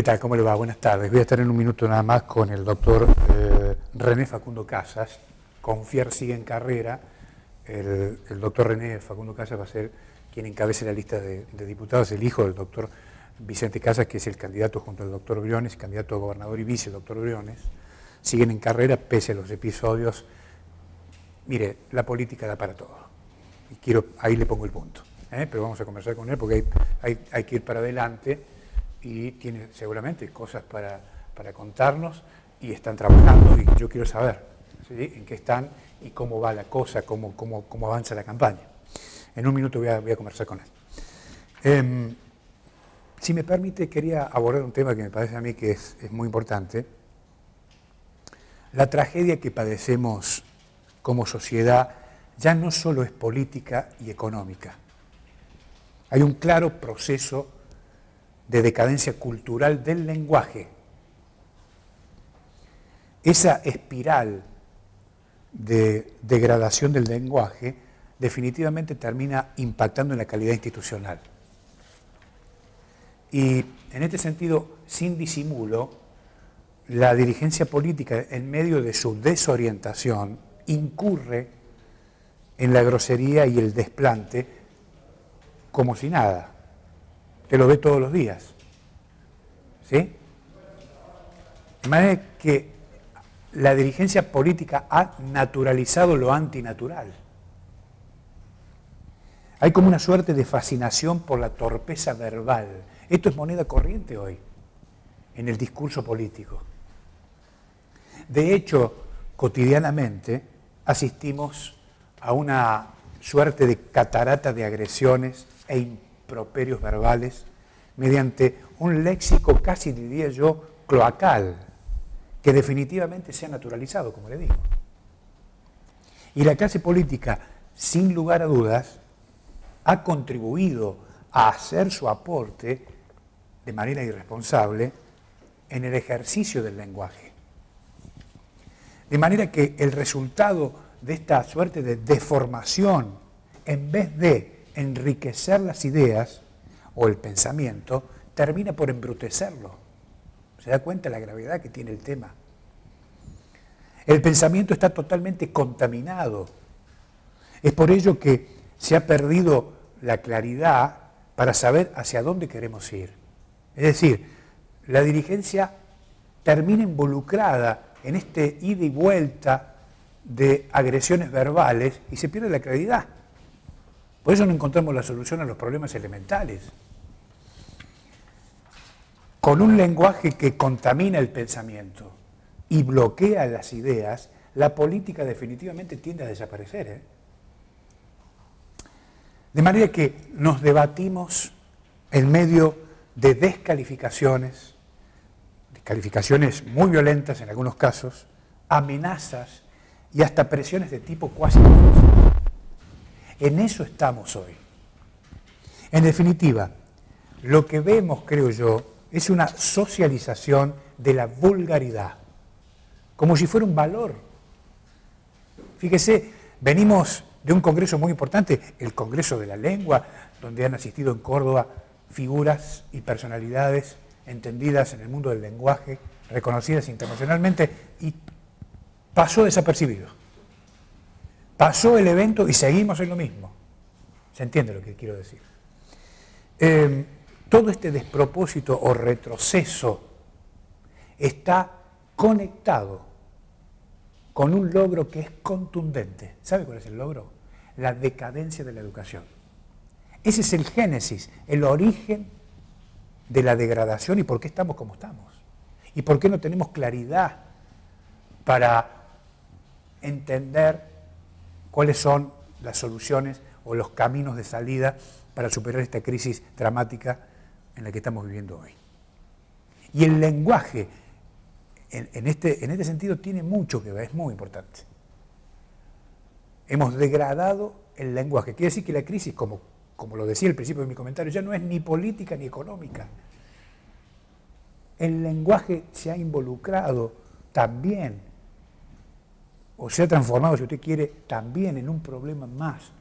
¿Qué tal? ¿Cómo le va? Buenas tardes. Voy a estar en un minuto nada más con el doctor eh, René Facundo Casas. Confiar sigue en carrera. El, doctor René Facundo Casas va a ser quien encabece la lista de, diputados, el hijo del doctor Vicente Casas, que es el candidato junto al doctor Briones, candidato a gobernador y vice doctor Briones. Siguen en carrera pese a los episodios. Mire, la política da para todo. Y quiero, ahí le pongo el punto. ¿eh? Pero vamos a conversar con él porque hay que ir para adelante y tiene seguramente cosas para, contarnos y están trabajando y yo quiero saber en qué están y cómo va la cosa, cómo, cómo, avanza la campaña. En un minuto voy a, conversar con él. Em, si me permite, quería abordar un tema que me parece a mí que es, es muy importante. La tragedia que padecemos como sociedad ya no solo es política y económica. Hay un claro proceso de decadencia cultural del lenguaje. Esa espiral de degradación del lenguaje definitivamente termina impactando en la calidad institucional. Y en este sentido, sin disimulo, la dirigencia política, en medio de su desorientación, incurre en la grosería y el desplante como si nada te lo ve todos los días. ¿Sí? De manera que la dirigencia política ha naturalizado lo antinatural. Hay como una suerte de fascinación por la torpeza verbal. Esto es moneda corriente hoy en el discurso político. De hecho, cotidianamente asistimos a una suerte de catarata de agresiones e properios verbales, mediante un léxico casi diría yo cloacal, que definitivamente se ha naturalizado, como le digo. Y la clase política, sin lugar a dudas, ha contribuido a hacer su aporte de manera irresponsable en el ejercicio del lenguaje. De manera que el resultado de esta suerte de deformación, en vez de enriquecer las ideas o el pensamiento termina por embrutecerlo. ¿Se da cuenta la gravedad que tiene el tema? El pensamiento está totalmente contaminado. Es por ello que se ha perdido la claridad para saber hacia dónde queremos ir. Es decir, la dirigencia termina involucrada en este ida y vuelta de agresiones verbales y se pierde la claridad. Por eso no encontramos la solución a los problemas elementales. Con un lenguaje que contamina el pensamiento y bloquea las ideas, la política definitivamente tiende a desaparecer. ¿eh? De manera que nos debatimos en medio de descalificaciones, descalificaciones muy violentas en algunos casos, amenazas y hasta presiones de tipo cuasi en eso estamos hoy. En definitiva, lo que vemos, creo yo, es una socialización de la vulgaridad, como si fuera un valor. Fíjese, venimos de un congreso muy importante, el Congreso de la Lengua, donde han asistido en Córdoba figuras y personalidades entendidas en el mundo del lenguaje, reconocidas internacionalmente, y pasó desapercibido. Pasó el evento y seguimos en lo mismo. ¿Se entiende lo que quiero decir? Em, todo este despropósito o retroceso está conectado con un logro que es contundente. ¿Sabe cuál es el logro? La decadencia de la educación. Ese es el génesis, el origen de la degradación y por qué estamos como estamos. Y por qué no tenemos claridad para entender cuáles son las soluciones o los caminos de salida para superar esta crisis dramática en la que estamos viviendo hoy. Y el lenguaje, este, en, este, sentido, tiene mucho que ver, es muy importante. Hemos degradado el lenguaje. Quiere decir que la crisis, como, como lo decía al principio de mi comentario, ya no es ni política ni económica. El lenguaje se ha involucrado también o se ha transformado, si usted quiere, también en un problema más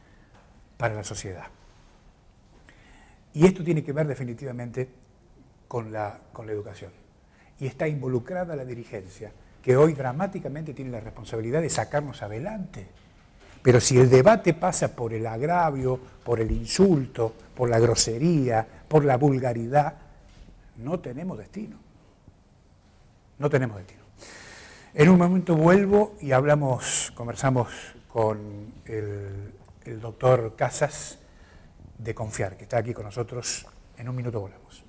para la sociedad. Y esto tiene que ver definitivamente con la, con la educación. Y está involucrada la dirigencia, que hoy dramáticamente tiene la responsabilidad de sacarnos adelante. Pero si el debate pasa por el agravio, por el insulto, por la grosería, por la vulgaridad, no tenemos destino. No tenemos destino. En un momento vuelvo y hablamos, conversamos con el, doctor Casas de Confiar, que está aquí con nosotros. En un minuto volvemos.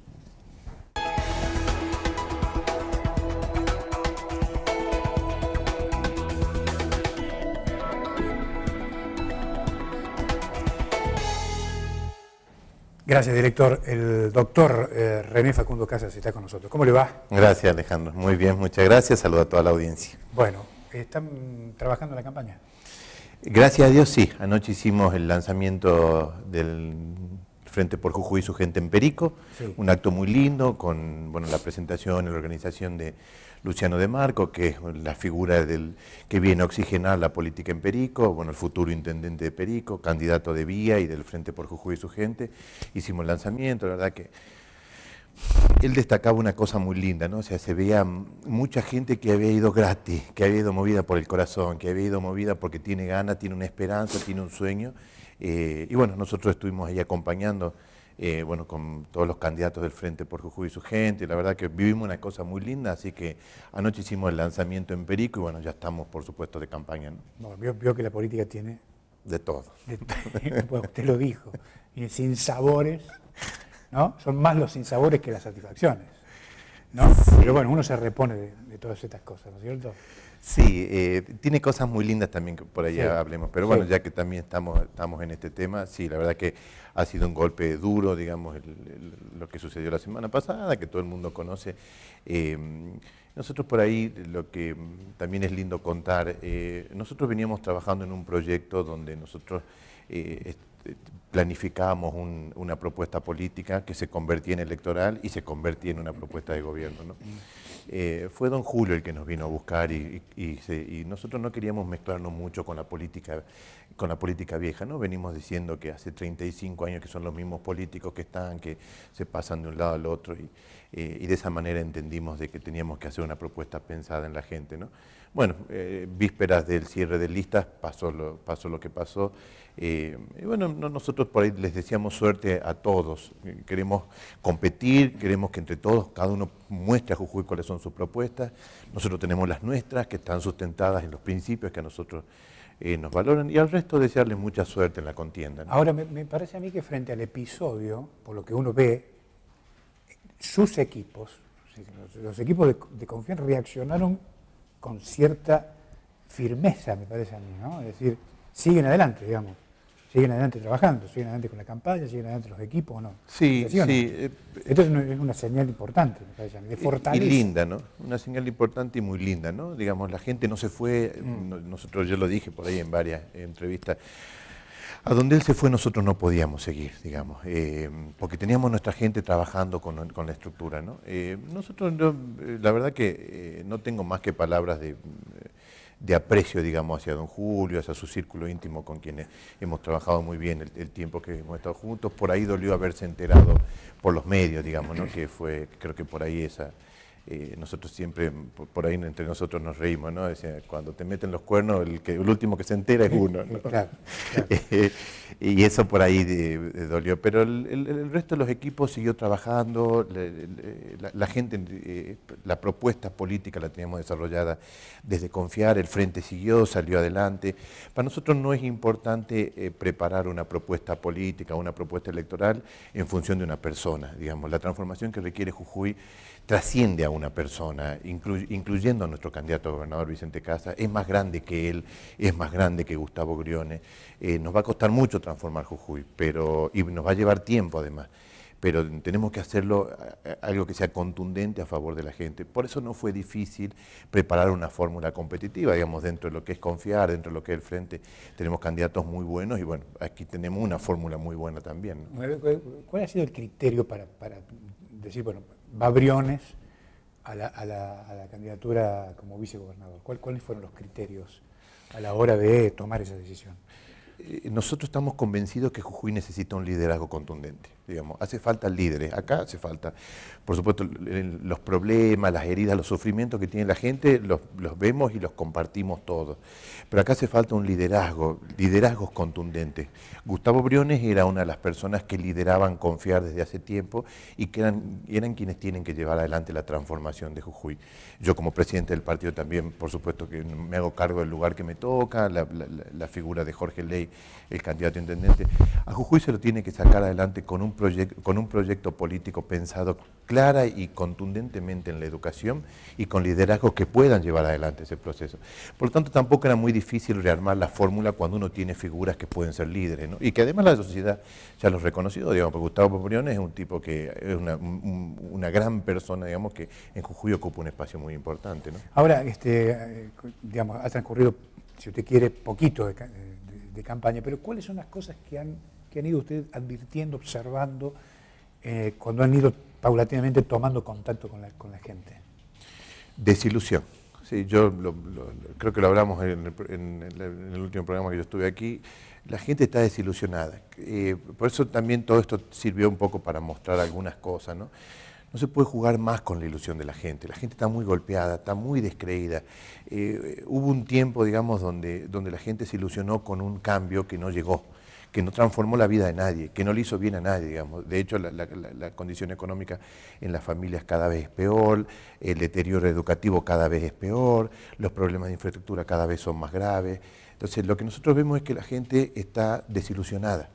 Gracias, director. El doctor eh, René Facundo Casas está con nosotros. ¿Cómo le va? Gracias, Alejandro. Muy bien, muchas gracias. Saludo a toda la audiencia. Bueno, ¿están trabajando en la campaña? Gracias a Dios, sí. Anoche hicimos el lanzamiento del Frente por Jujuy y su gente en Perico. Un acto muy lindo con bueno, la presentación y la organización de Luciano de Marco, que es la figura que viene a oxigenar la política en Perico, bueno, el futuro intendente de Perico, candidato de Vía y del Frente por Jujuy y su gente. Hicimos el lanzamiento, la verdad que él destacaba una cosa muy linda, ¿no? O sea, se veía mucha gente que había ido gratis, que había ido movida por el corazón, que había ido movida porque tiene ganas, tiene una esperanza, tiene un sueño. Eh, y bueno, nosotros estuvimos ahí acompañando eh, bueno, con todos los candidatos del Frente por Jujuy y su gente. La verdad que vivimos una cosa muy linda, así que anoche hicimos el lanzamiento en Perico y bueno, ya estamos, por supuesto, de campaña. ¿no? no vio, que la política tiene... De todo. usted lo dijo. Y sin sabores, ¿no? Son más los sinsabores que las satisfacciones. ¿no? Pero bueno, uno se repone de, todas estas cosas, ¿no es cierto? Sí, eh, tiene cosas muy lindas también que por allá hablemos, pero bueno, ya que también estamos, estamos en este tema, sí, la verdad que ha sido un golpe duro, digamos, lo que sucedió la semana pasada, que todo el mundo conoce. Eh, nosotros por ahí, lo que también es lindo contar, eh, nosotros veníamos trabajando en un proyecto donde nosotros planificábamos una propuesta política que se convertía en electoral y se convertía en una propuesta de gobierno. ¿no? Eh, fue don Julio el que nos vino a buscar y, nosotros no queríamos mezclarnos mucho con la política, con la política vieja, ¿no? Venimos diciendo que hace 35 años que son los mismos políticos que están, que se pasan de un lado al otro eh, y, de esa manera entendimos de que teníamos que hacer una propuesta pensada en la gente, ¿no? Bueno, eh, vísperas del cierre de listas pasó lo, pasó lo que pasó. y bueno, nosotros por ahí les decíamos suerte a todos. Queremos competir, queremos que entre todos cada uno muestre a Jujuy cuáles suerte son sus propuestas, nosotros tenemos las nuestras que están sustentadas en los principios que a nosotros eh, nos valoran y al resto desearle mucha suerte en la contienda. Ahora, me, parece a mí que frente al episodio, por lo que uno ve, sus equipos, los equipos de, confianza reaccionaron con cierta firmeza, me parece a mí, ¿no? Es decir, siguen adelante, digamos siguen adelante trabajando, siguen adelante con la campaña, siguen adelante los equipos o no. Sí, sí. Eh, Esto es una, señal importante, me parece, de fortaleza. Y linda, ¿no? Una señal importante y muy linda, ¿no? Digamos, la gente no se fue, mm. nosotros yo lo dije por ahí en varias entrevistas, a donde él se fue nosotros no podíamos seguir, digamos, eh, porque teníamos nuestra gente trabajando con, la estructura, ¿no? Eh, nosotros, la verdad que no tengo más que palabras de de aprecio, digamos, hacia don Julio, hacia su círculo íntimo con quienes hemos trabajado muy bien el, tiempo que hemos estado juntos. Por ahí dolió haberse enterado por los medios, digamos, ¿no? que fue, creo que por ahí esa, eh, nosotros siempre, por, ahí entre nosotros nos reímos, ¿no? cuando te meten los cuernos, el, que, el último que se entera es uno, ¿no? claro, y eso por ahí dolió. Pero el, resto de los equipos siguió trabajando, la, gente, eh, la propuesta política la teníamos desarrollada desde confiar, el frente siguió, salió adelante. Para nosotros no es importante eh, preparar una propuesta política, una propuesta electoral en función de una persona, digamos. La transformación que requiere Jujuy trasciende a una persona, incluyendo a nuestro candidato gobernador Vicente Casa, es más grande que él, es más grande que Gustavo Griones, eh, nos va a costar mucho transformar Jujuy, pero, y nos va a llevar tiempo además, pero tenemos que hacerlo eh, algo que sea contundente a favor de la gente. Por eso no fue difícil preparar una fórmula competitiva, digamos, dentro de lo que es confiar, dentro de lo que es el frente, tenemos candidatos muy buenos y bueno, aquí tenemos una fórmula muy buena también. ¿Cuál ha sido el criterio para decir, bueno, Babriones a la, a la, a la candidatura como vicegobernador? ¿Cuáles fueron los criterios a la hora de tomar esa decisión? Eh, nosotros estamos convencidos que Jujuy necesita un liderazgo contundente. Digamos, hace falta líderes, acá hace falta, por supuesto, los problemas, las heridas, los sufrimientos que tiene la gente, los, vemos y los compartimos todos. Pero acá hace falta un liderazgo, liderazgos contundentes. Gustavo Briones era una de las personas que lideraban confiar desde hace tiempo y que eran, quienes tienen que llevar adelante la transformación de Jujuy. Yo como presidente del partido también, por supuesto, que me hago cargo del lugar que me toca, la figura de Jorge Ley el candidato intendente. A Jujuy se lo tiene que sacar adelante con un, con un proyecto político pensado clara y contundentemente en la educación y con liderazgos que puedan llevar adelante ese proceso. Por lo tanto, tampoco era muy difícil rearmar la fórmula cuando uno tiene figuras que pueden ser líderes, Y que además la sociedad ya los reconocido digamos, porque Gustavo Poprión es un tipo que es una, gran persona, digamos, que en Jujuy ocupa un espacio muy importante, Ahora, este, eh, digamos, ha transcurrido, si usted quiere, poquito de eh, de campaña, pero ¿cuáles son las cosas que han, han ido ustedes advirtiendo, observando, eh, cuando han ido paulatinamente tomando contacto con la, con la gente? Desilusión. Sí, yo creo que lo hablamos en el, último programa que yo estuve aquí. La gente está desilusionada. Eh, por eso también todo esto sirvió un poco para mostrar algunas cosas, ¿no? No se puede jugar más con la ilusión de la gente. La gente está muy golpeada, está muy descreída. Eh, hubo un tiempo, digamos, donde, donde la gente se ilusionó con un cambio que no llegó que no transformó la vida de nadie, que no le hizo bien a nadie, digamos. De hecho, la, la, condición económica en las familias cada vez es peor, el deterioro educativo cada vez es peor, los problemas de infraestructura cada vez son más graves. Entonces, lo que nosotros vemos es que la gente está desilusionada.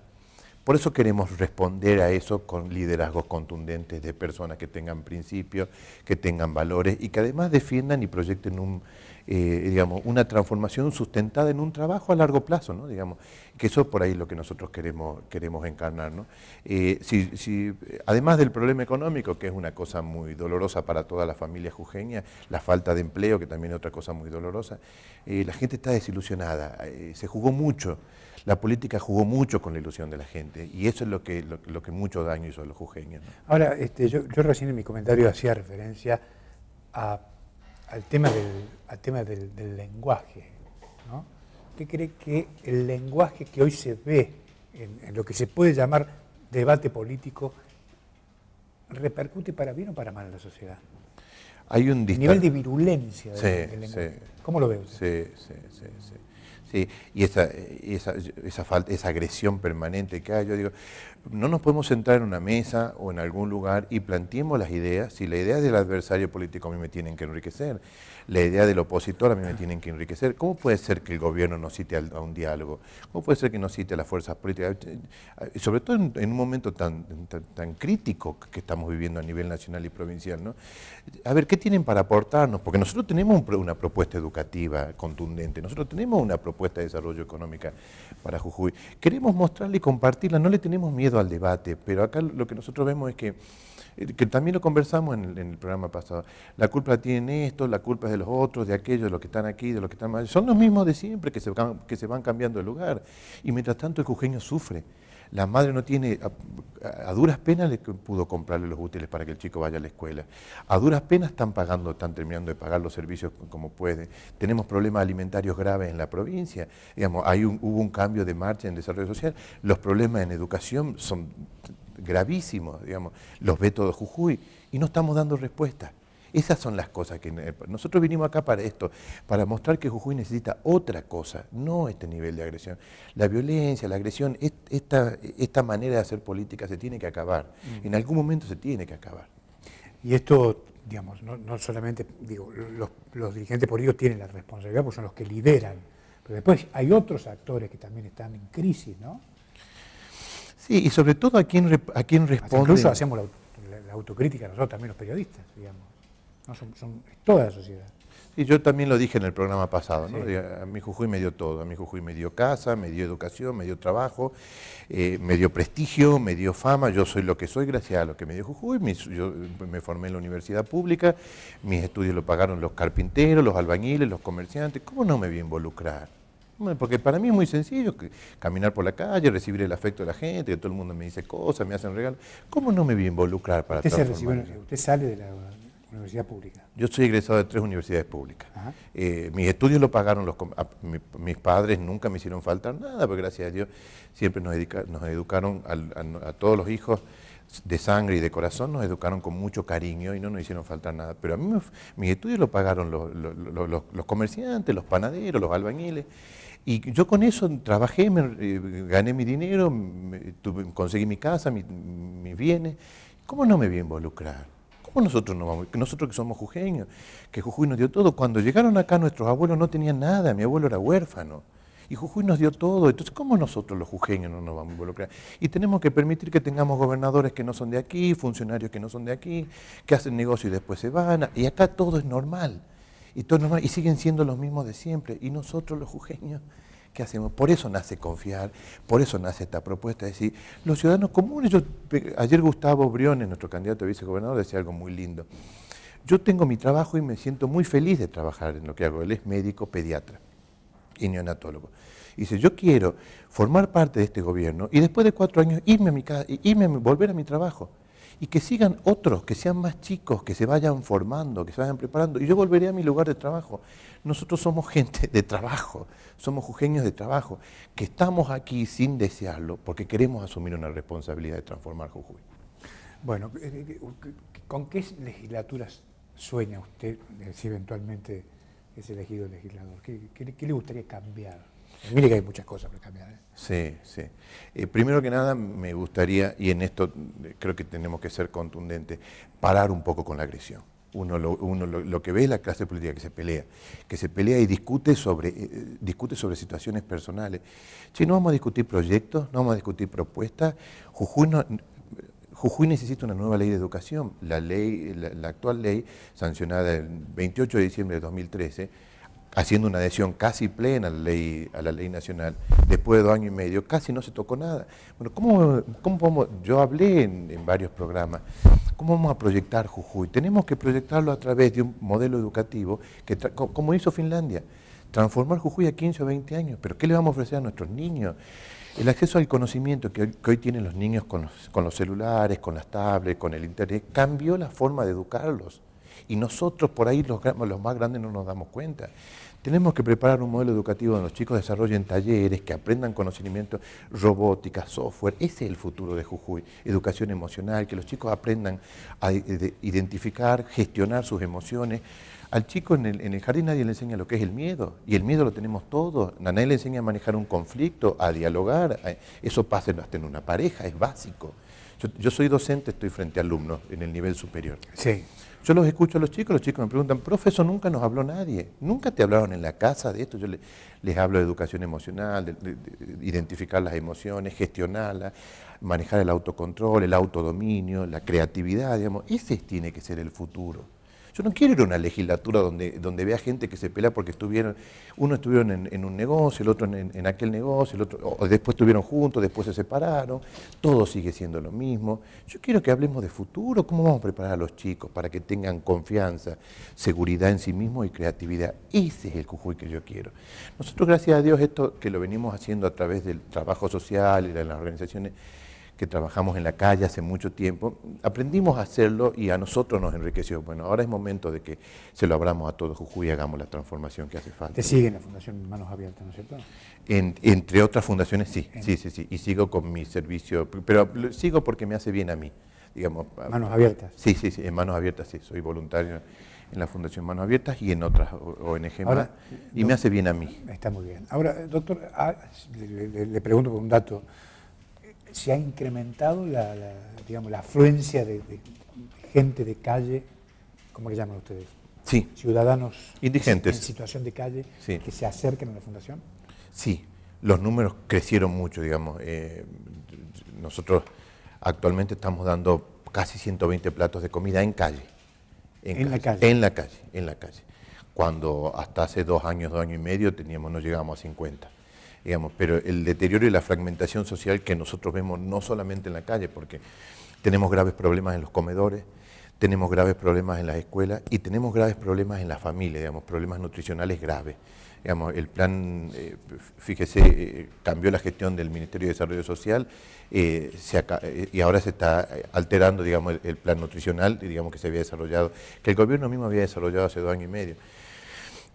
Por eso queremos responder a eso con liderazgos contundentes de personas que tengan principios, que tengan valores y que además defiendan y proyecten un, eh, digamos, una transformación sustentada en un trabajo a largo plazo, ¿no? digamos, que eso es por ahí lo que nosotros queremos, queremos encarnar. ¿no? Eh, si, además del problema económico, que es una cosa muy dolorosa para toda la familia jujeña, la falta de empleo, que también es otra cosa muy dolorosa, eh, la gente está desilusionada, se jugó mucho, la política jugó mucho con la ilusión de la gente, y eso es lo que, lo, que mucho daño hizo a los jujeños. Ahora, este, yo, yo recién en mi comentario hacía referencia a al tema del, al tema del, lenguaje. ¿no? ¿Usted cree que el lenguaje que hoy se ve en, lo que se puede llamar debate político repercute para bien o para mal en la sociedad? Hay un nivel de virulencia del, lenguaje. ¿Cómo lo ve usted? Sí, sí, sí. sí. sí. y esa, esa, falta, esa agresión permanente que hay, yo digo, no nos podemos sentar en una mesa o en algún lugar y planteemos las ideas. Si la idea del adversario político a mí me tienen que enriquecer, la idea del opositor a mí me tienen que enriquecer, ¿cómo puede ser que el gobierno nos cite a un diálogo? ¿Cómo puede ser que nos cite a las fuerzas políticas? Eh, sobre todo en, un momento tan, tan, crítico que estamos viviendo a nivel nacional y provincial. ¿no? A ver, ¿qué tienen para aportarnos? Porque nosotros tenemos una propuesta educativa contundente, nosotros tenemos una propuesta de desarrollo económica para Jujuy. Queremos mostrarle y compartirla, no le tenemos miedo al debate, pero acá lo que nosotros vemos es que, eh, que también lo conversamos en el, programa pasado, la culpa tiene esto, la culpa es de los otros, de aquellos, de los que están aquí, de los que están más, son los mismos de siempre que se, que se van cambiando de lugar, y mientras tanto el jujeño sufre. La madre no tiene, a, duras penas le pudo comprarle los útiles para que el chico vaya a la escuela. A duras penas están pagando, están terminando de pagar los servicios como pueden. Tenemos problemas alimentarios graves en la provincia. Digamos, hay un, hubo un cambio de marcha en desarrollo social. Los problemas en educación son gravísimos, digamos. Los ve todo Jujuy. Y no estamos dando respuesta esas son las cosas que... Eh, nosotros vinimos acá para esto, para mostrar que Jujuy necesita otra cosa, no este nivel de agresión. La violencia, la agresión, esta, manera de hacer política se tiene que acabar. Mm. En algún momento se tiene que acabar. Y esto, digamos, no, solamente, digo, los, dirigentes políticos tienen la responsabilidad porque son los que lideran, pero después hay otros actores que también están en crisis, ¿no? Sí, y sobre todo a quién, a responde. incluso hacemos la autocrítica nosotros también los periodistas, digamos son, son toda la sociedad. Y yo también lo dije en el programa pasado, ¿no? a mi Jujuy me dio todo, a mi Jujuy me dio casa, me dio educación, me dio trabajo, eh, me dio prestigio, me dio fama, yo soy lo que soy gracias a lo que me dio Jujuy, yo me formé en la universidad pública, mis estudios lo pagaron los carpinteros, los albañiles, los comerciantes, ¿cómo no me voy a involucrar? porque para mí es muy sencillo caminar por la calle, recibir el afecto de la gente, que todo el mundo me dice cosas, me hacen regalos. ¿Cómo no me voy a involucrar para usted Usted sale de la, Universidad pública. Yo soy egresado de tres universidades públicas. Eh, mis estudios lo pagaron los... mis padres nunca me hicieron faltar nada, pero pues gracias a Dios siempre nos, educaron a, todos los hijos de sangre y de corazón nos educaron con mucho cariño y no nos hicieron faltar nada. Pero a mí mis estudios lo pagaron los, comerciantes, los panaderos, los albañiles. Y yo con eso trabajé, me, eh, gané mi dinero, conseguí mi casa, mis bienes. ¿Cómo no me voy a involucrar? Pues nosotros no vamos, nosotros que somos jujeños, que Jujuy nos dio todo. Cuando llegaron acá nuestros abuelos no tenían nada, mi abuelo era huérfano. Y Jujuy nos dio todo. Entonces, ¿cómo nosotros los jujeños no nos vamos a involucrar? Y tenemos que permitir que tengamos gobernadores que no son de aquí, funcionarios que no son de aquí, que hacen negocio y después se van. Y acá todo es normal. Y, todo normal, y siguen siendo los mismos de siempre. Y nosotros los jujeños ¿Qué hacemos? Por eso nace Confiar, por eso nace esta propuesta. Es decir, los ciudadanos comunes, ayer Gustavo Briones, nuestro candidato a vicegobernador, decía algo muy lindo. Yo tengo mi trabajo y me siento muy feliz de trabajar en lo que hago. Él es médico, pediatra y neonatólogo. Y dice, yo quiero formar parte de este gobierno y después de cuatro años irme a mi casa, irme, volver a mi trabajo y que sigan otros, que sean más chicos, que se vayan formando, que se vayan preparando. Y yo volveré a mi lugar de trabajo. Nosotros somos gente de trabajo, somos jujeños de trabajo, que estamos aquí sin desearlo porque queremos asumir una responsabilidad de transformar Jujuy. Bueno, eh, eh, eh, ¿con qué legislaturas sueña usted si eventualmente es elegido legislador? qué le gustaría cambiar? Mire que hay muchas cosas para cambiar. ¿eh? Sí, sí. Eh, primero que nada, me gustaría, y en esto eh, creo que tenemos que ser contundentes, parar un poco con la agresión. Uno, lo, uno lo, que ve es la clase política que se pelea, que se pelea y discute sobre, discute sobre situaciones personales. Si no vamos a discutir proyectos, no vamos a discutir propuestas, Jujuy necesita una nueva ley de educación. La, ley, la, actual ley, sancionada el 28 de diciembre de 2013, haciendo una adhesión casi plena a la ley, a la ley nacional, después de dos años y medio, casi no se tocó nada. Bueno, ¿cómo, cómo podemos, yo hablé en, varios programas, ¿cómo vamos a proyectar Jujuy? Tenemos que proyectarlo a través de un modelo educativo, que como hizo Finlandia, transformar Jujuy a 15 o 20 años, pero ¿qué le vamos a ofrecer a nuestros niños? El acceso al conocimiento que hoy, tienen los niños con los, celulares, con las tablets, con el internet, cambió la forma de educarlos. Y nosotros por ahí los más grandes no nos damos cuenta. Tenemos que preparar un modelo educativo donde los chicos desarrollen talleres, que aprendan conocimiento, robótica, software. Ese es el futuro de Jujuy, educación emocional, que los chicos aprendan a identificar, gestionar sus emociones. Al chico en el, jardín nadie le enseña lo que es el miedo, y el miedo lo tenemos todos. nadie le enseña a manejar un conflicto, a dialogar. Eso pasa hasta en una pareja, es básico. Yo, yo soy docente, estoy frente a alumnos en el nivel superior. Sí. Yo los escucho a los chicos, los chicos me preguntan, profesor, nunca nos habló nadie, nunca te hablaron en la casa de esto. Yo les, hablo de educación emocional, identificar las emociones, gestionarlas, manejar el autocontrol, el autodominio, la creatividad, digamos. Ese tiene que ser el futuro. Yo no quiero ir a una legislatura donde, donde vea gente que se pelea porque estuvieron, uno estuvieron en, un negocio, el otro en, aquel negocio, el otro, después estuvieron juntos, después se separaron, todo sigue siendo lo mismo. Yo quiero que hablemos de futuro, cómo vamos a preparar a los chicos para que tengan confianza, seguridad en sí mismos y creatividad. Ese es el cujuy que yo quiero. Nosotros, gracias a Dios, esto que lo venimos haciendo a través del trabajo social y de las organizaciones que trabajamos en la calle hace mucho tiempo, aprendimos a hacerlo y a nosotros nos enriqueció. Bueno, ahora es momento de que se lo abramos a todos Jujuy y hagamos la transformación que hace falta. ¿Te sigue en la Fundación Manos Abiertas, no es cierto? entre otras fundaciones sí, sí, sí, sí. Y sigo con mi servicio, pero sigo porque me hace bien a mí. Digamos, manos abiertas. Sí, sí, sí, en manos abiertas, sí, soy voluntario en la Fundación Manos Abiertas y en otras ONG y me hace bien a mí. Está muy bien. Ahora, doctor, ah, le, pregunto por un dato se ha incrementado la, digamos, la afluencia de, gente de calle, ¿cómo le llaman ustedes? Sí. Ciudadanos indigentes. En situación de calle que se acerquen a la fundación. Sí, los números crecieron mucho, digamos. Eh, nosotros actualmente estamos dando casi 120 platos de comida en calle. En, la calle. En la calle, en la calle. Cuando hasta hace dos años, dos años y medio teníamos, no llegamos a 50 digamos, pero el deterioro y la fragmentación social que nosotros vemos no solamente en la calle, porque tenemos graves problemas en los comedores, tenemos graves problemas en las escuelas y tenemos graves problemas en las familias, digamos, problemas nutricionales graves. Digamos, el plan, eh, fíjese, eh, cambió la gestión del Ministerio de Desarrollo Social eh, y ahora se está alterando, digamos, el, plan nutricional, digamos, que se había desarrollado, que el gobierno mismo había desarrollado hace dos años y medio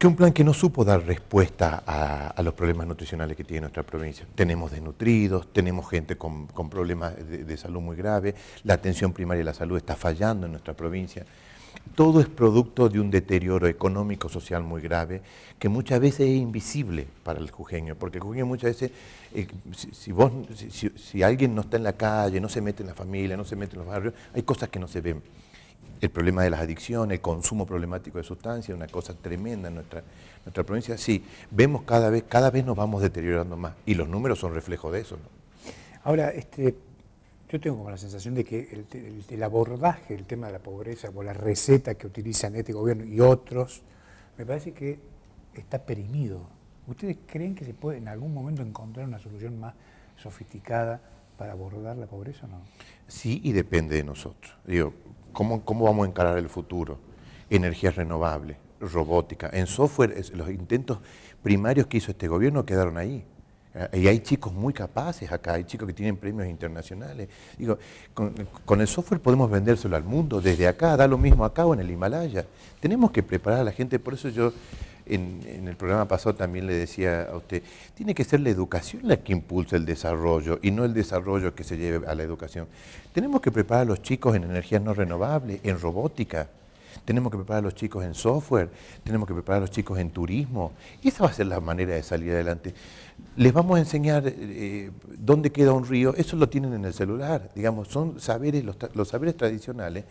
que un plan que no supo dar respuesta a, los problemas nutricionales que tiene nuestra provincia. Tenemos desnutridos, tenemos gente con, problemas de, salud muy graves, la atención primaria de la salud está fallando en nuestra provincia. Todo es producto de un deterioro económico, social muy grave, que muchas veces es invisible para el jujeño, porque el jujeño muchas veces, eh, si, vos, si alguien no está en la calle, no se mete en la familia, no se mete en los barrios, hay cosas que no se ven el problema de las adicciones, el consumo problemático de sustancias, una cosa tremenda en nuestra, nuestra provincia. Sí, vemos cada vez, cada vez nos vamos deteriorando más y los números son reflejo de eso. Ahora, este, yo tengo como la sensación de que el, el abordaje del tema de la pobreza o la receta que utilizan este gobierno y otros, me parece que está perimido. ¿Ustedes creen que se puede en algún momento encontrar una solución más sofisticada para abordar la pobreza o no? Sí, y depende de nosotros. Digo, ¿Cómo, vamos a encarar el futuro? Energías renovables, robótica. En software, los intentos primarios que hizo este gobierno quedaron ahí. Eh, y hay chicos muy capaces acá, hay chicos que tienen premios internacionales. Digo, con, el software podemos vendérselo al mundo, desde acá, da lo mismo acá o en el Himalaya. Tenemos que preparar a la gente, por eso yo en, el programa pasado también le decía a usted, tiene que ser la educación la que impulsa el desarrollo y no el desarrollo que se lleve a la educación. Tenemos que preparar a los chicos en energías no renovables, en robótica, tenemos que preparar a los chicos en software, tenemos que preparar a los chicos en turismo. Y esa va a ser la manera de salir adelante. Les vamos a enseñar eh, dónde queda un río, eso lo tienen en el celular, digamos, son saberes, los saberes tradicionales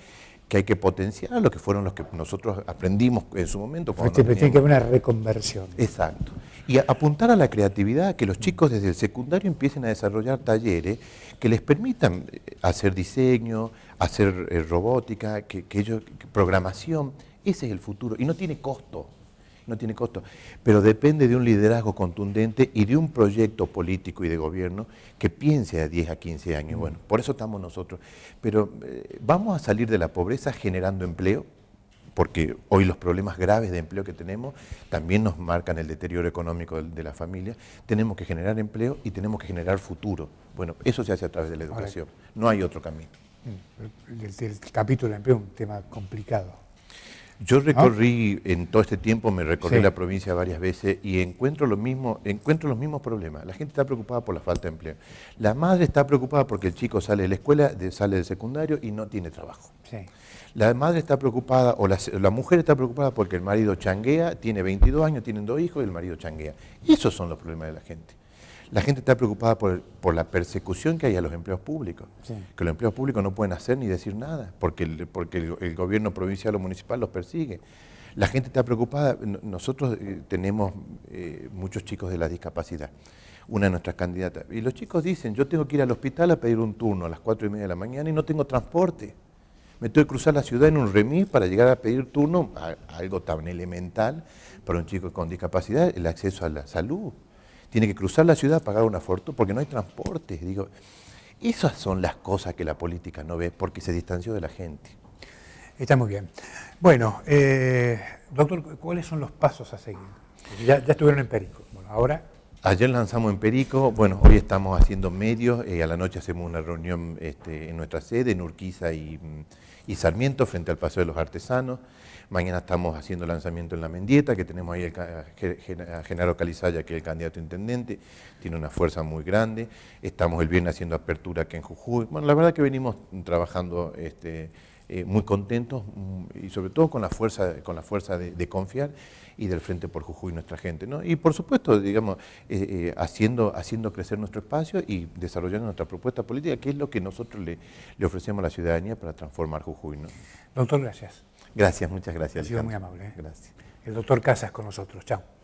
que hay que potenciar, lo que fueron los que nosotros aprendimos en su momento. Este, tiene que haber una reconversión. Exacto. Y apuntar a la creatividad, que los mm. chicos desde el secundario empiecen a desarrollar talleres que les permitan eh, hacer diseño, hacer eh, robótica, que, ellos, programación. Ese es el futuro y no tiene costo no tiene costo. Pero depende de un liderazgo contundente y de un proyecto político y de gobierno que piense a 10 a 15 años. Mm. Bueno, por eso estamos nosotros. Pero eh, vamos a salir de la pobreza generando empleo, porque hoy los problemas graves de empleo que tenemos también nos marcan el deterioro económico de, la familia. Tenemos que generar empleo y tenemos que generar futuro. Bueno, eso se hace a través de la educación. no hay otro camino. Mm, el capítulo de empleo es un tema complicado. Yo recorrí, en todo este tiempo me recorrí la provincia varias veces y encuentro, lo mismo, encuentro los mismos problemas. La gente está preocupada por la falta de empleo. La madre está preocupada porque el chico sale de la escuela, sale del secundario y no tiene trabajo. La madre está preocupada, o la, mujer está preocupada porque el marido changuea, tiene 22 años, tienen dos hijos y el marido changuea. Y esos son los problemas de la gente. La gente está preocupada por, la persecución que hay a los empleos públicos, que los empleos públicos no pueden hacer ni decir nada, porque, el, gobierno provincial o municipal los persigue. La gente está preocupada, nosotros eh, tenemos eh, muchos chicos de la discapacidad, una de nuestras candidatas, y los chicos dicen, yo tengo que ir al hospital a pedir un turno a las 4 y media de la mañana y no tengo transporte. Me tengo que cruzar la ciudad en un remis para llegar a pedir turno algo tan elemental para un chico con discapacidad, el acceso a la salud tiene que cruzar la ciudad, pagar una fortuna, porque no hay transporte. Digo, esas son las cosas que la política no ve porque se distanció de la gente. Está muy bien. Bueno, eh, doctor, ¿cuáles son los pasos a seguir? Ya, estuvieron en Perico. Bueno, ahora Ayer lanzamos en Perico, bueno, hoy estamos haciendo medios, eh, a la noche hacemos una reunión este, en nuestra sede, en Urquiza y, y, Sarmiento, frente al Paseo de los Artesanos. Mañana estamos haciendo lanzamiento en la Mendieta, que tenemos ahí a Genaro Calizaya, que es el candidato intendente, tiene una fuerza muy grande. Estamos el viernes haciendo apertura aquí en Jujuy. Bueno, la verdad que venimos trabajando este, eh, muy contentos mm, y sobre todo con la fuerza, con la fuerza de, confiar y del Frente por Jujuy nuestra gente. Y por supuesto, digamos, eh, eh, haciendo, haciendo crecer nuestro espacio y desarrollando nuestra propuesta política, que es lo que nosotros le, ofrecemos a la ciudadanía para transformar Jujuy. Doctor, gracias. Gracias, muchas gracias. Ha sido muy amable. ¿eh? Gracias. El doctor Casas con nosotros. Chao.